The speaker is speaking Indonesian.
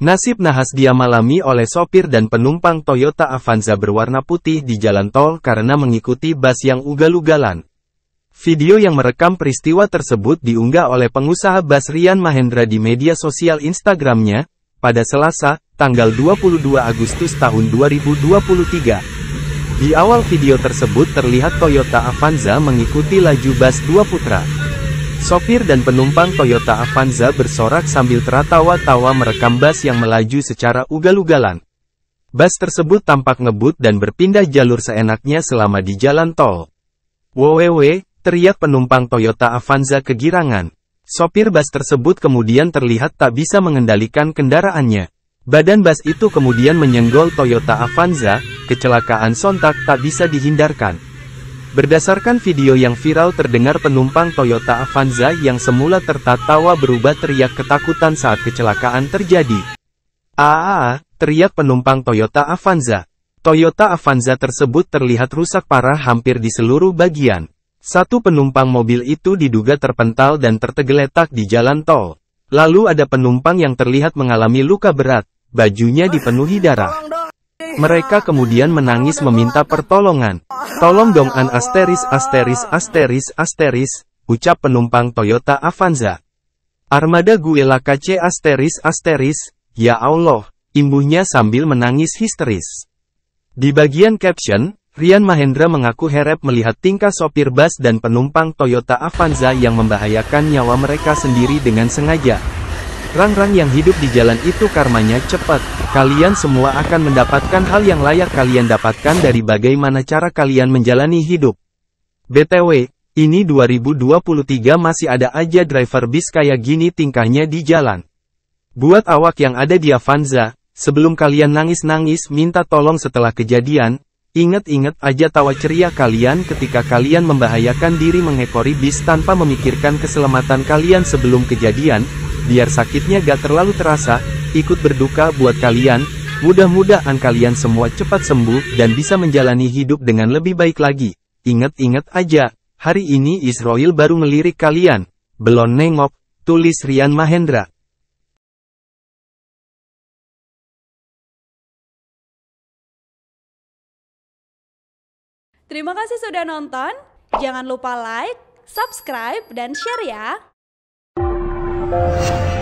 Nasib nahas dia malami oleh sopir dan penumpang Toyota Avanza berwarna putih di jalan tol karena mengikuti bas yang ugal-ugalan. Video yang merekam peristiwa tersebut diunggah oleh pengusaha bas Rian Mahendra di media sosial Instagramnya, pada Selasa, tanggal 22 Agustus tahun 2023. Di awal video tersebut terlihat Toyota Avanza mengikuti laju bas dua putra. Sopir dan penumpang Toyota Avanza bersorak sambil tertawa-tawa merekam bus yang melaju secara ugal-ugalan. Bus tersebut tampak ngebut dan berpindah jalur seenaknya selama di jalan tol. Wowewe, teriak penumpang Toyota Avanza kegirangan. Sopir bus tersebut kemudian terlihat tak bisa mengendalikan kendaraannya. Badan bus itu kemudian menyenggol Toyota Avanza, kecelakaan sontak tak bisa dihindarkan. Berdasarkan video yang viral terdengar penumpang Toyota Avanza yang semula tertawa berubah teriak ketakutan saat kecelakaan terjadi. Aa, teriak penumpang Toyota Avanza. Toyota Avanza tersebut terlihat rusak parah hampir di seluruh bagian. Satu penumpang mobil itu diduga terpental dan tertegeletak di jalan tol. Lalu ada penumpang yang terlihat mengalami luka berat, bajunya dipenuhi darah. Mereka kemudian menangis meminta pertolongan. Tolong dong an asteris asteris asteris asteris, ucap penumpang Toyota Avanza. Armada gue KC asteris asteris, ya Allah, imbuhnya sambil menangis histeris. Di bagian caption, Rian Mahendra mengaku herep melihat tingkah sopir bus dan penumpang Toyota Avanza yang membahayakan nyawa mereka sendiri dengan sengaja. Rang-rang yang hidup di jalan itu karmanya cepat. Kalian semua akan mendapatkan hal yang layak kalian dapatkan dari bagaimana cara kalian menjalani hidup. BTW, ini 2023 masih ada aja driver bis kayak gini tingkahnya di jalan. Buat awak yang ada di Avanza, sebelum kalian nangis-nangis minta tolong setelah kejadian, Ingat-ingat aja tawa ceria kalian ketika kalian membahayakan diri mengekori bis tanpa memikirkan keselamatan kalian sebelum kejadian, biar sakitnya gak terlalu terasa, ikut berduka buat kalian, mudah-mudahan kalian semua cepat sembuh dan bisa menjalani hidup dengan lebih baik lagi. Ingat-ingat aja, hari ini Israel baru melirik kalian. Belon nengok, tulis Rian Mahendra. Terima kasih sudah nonton. Jangan lupa like, subscribe, dan share ya. Thank you.